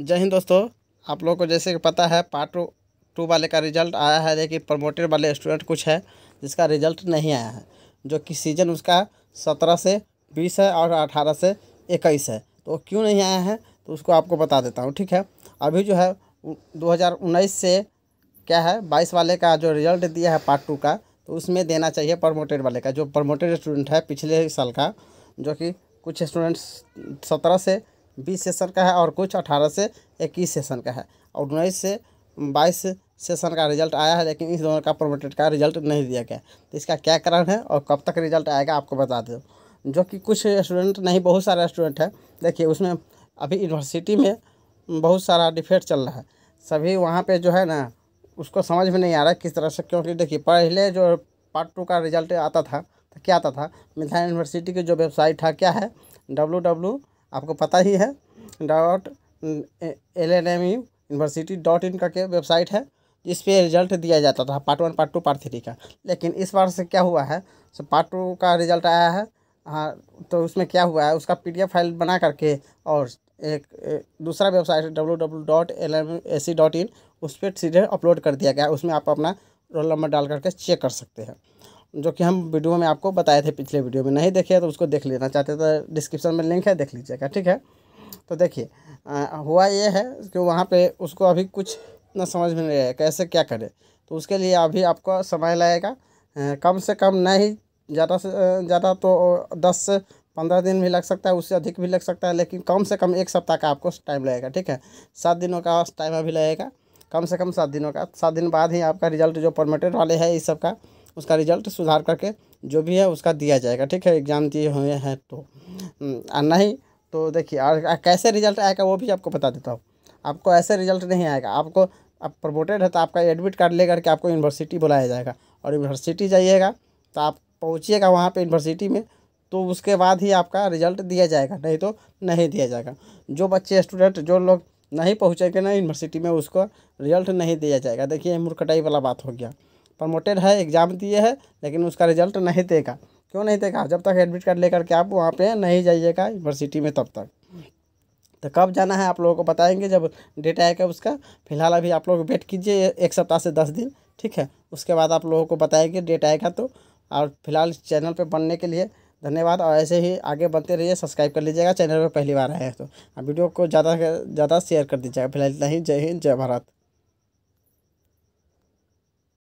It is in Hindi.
जय हिंद दोस्तों आप लोगों को जैसे कि पता है पार्ट टू टू वाले का रिजल्ट आया है लेकिन प्रमोटेड वाले स्टूडेंट कुछ है जिसका रिजल्ट नहीं आया है जो कि सीजन उसका सत्रह से बीस है और अठारह से इक्कीस है तो क्यों नहीं आया है तो उसको आपको बता देता हूँ ठीक है अभी जो है दो से क्या है बाईस वाले का जो रिजल्ट दिया है पार्ट टू का तो उसमें देना चाहिए प्रमोटेड वाले का जो प्रमोटेड स्टूडेंट है पिछले साल का जो कि कुछ स्टूडेंट्स सत्रह से बीस सेशन का है और कुछ अठारह से इक्कीस सेशन का है और उन्नीस से बाईस सेशन का रिजल्ट आया है लेकिन इस दोनों का प्रोमोटेड का रिजल्ट नहीं दिया गया तो इसका क्या कारण है और कब तक रिजल्ट आएगा आपको बता दें जो कि कुछ स्टूडेंट नहीं बहुत सारे स्टूडेंट हैं देखिए उसमें अभी यूनिवर्सिटी में बहुत सारा डिफेक्ट चल रहा है सभी वहाँ पर जो है ना उसको समझ में नहीं आ रहा किस तरह से क्योंकि देखिए पहले जो पार्ट टू का रिजल्ट आता था तो क्या आता था मिथान यूनिवर्सिटी की जो वेबसाइट था क्या है डब्लू डब्लू आपको पता ही है dot L N M U university dot in करके वेबसाइट है इस पर रिजल्ट दिया जाता था part one part two part three का लेकिन इस बार से क्या हुआ है सो पार्ट टू का रिजल्ट आया है हाँ तो उसमें क्या हुआ है उसका पीडीएफ फाइल बना करके और एक, दूसरा वेबसाइट है W W dot L M A C dot in उस पर सीधे अपलोड कर दिया गया उसमें आप अपना रोल नंबर डाल करके चेक कर सकते हैं जो कि हम वीडियो में आपको बताए थे पिछले वीडियो में नहीं देखे तो उसको देख लेना चाहते तो डिस्क्रिप्शन में लिंक है देख लीजिएगा ठीक है तो देखिए हुआ ये है कि वहाँ पे उसको अभी कुछ ना समझ में नहीं आया कैसे क्या करे तो उसके लिए अभी आपको समय लगेगा कम से कम नहीं ज़्यादा से ज़्यादा तो दस से पंद्रह दिन भी लग सकता है उससे अधिक भी लग सकता है लेकिन कम से कम एक सप्ताह का आपको टाइम लगेगा ठीक है सात दिनों का टाइम अभी लगेगा कम से कम सात दिनों का सात दिन बाद ही आपका रिजल्ट जो परमिटेड वाले है इस सब का उसका रिजल्ट सुधार करके जो भी है उसका दिया जाएगा ठीक है एग्ज़ाम दिए हुए हैं तो हम्म, नहीं तो देखिए और कैसे रिजल्ट आएगा वो भी आपको बता देता हूँ आपको ऐसे रिजल्ट नहीं आएगा आपको आप प्रमोटेड है तो आपका एडमिट कार्ड लेकर के आपको यूनिवर्सिटी बुलाया जाएगा और यूनिवर्सिटी जाइएगा तो आप पहुँचिएगा वहाँ पर यूनिवर्सिटी में तो उसके बाद ही आपका रिजल्ट दिया जाएगा नहीं तो नहीं दिया जाएगा जो बच्चे स्टूडेंट जो लोग नहीं पहुँचेंगे ना यूनिवर्सिटी में उसको रिजल्ट नहीं दिया जाएगा देखिए मुरकटाई वाला बात हो गया प्रमोटेड है एग्ज़ाम दिए है लेकिन उसका रिजल्ट नहीं देगा क्यों नहीं देगा जब तक एडमिट कार्ड लेकर के आप वहाँ पे नहीं जाइएगा यूनिवर्सिटी में तब तक तो कब जाना है आप लोगों को बताएंगे जब डेट आएगा उसका फिलहाल अभी आप लोग वेट कीजिए एक सप्ताह से दस दिन ठीक है उसके बाद आप लोगों को बताएंगे डेट आएगा तो और फिलहाल इस चैनल पर बनने के लिए धन्यवाद और ऐसे ही आगे बनते रहिए सब्सक्राइब कर लीजिएगा चैनल पर पहली बार आए हैं तो वीडियो को ज़्यादा ज़्यादा शेयर कर दीजिएगा फिलहाल इतना ही जय हिंद जय भारत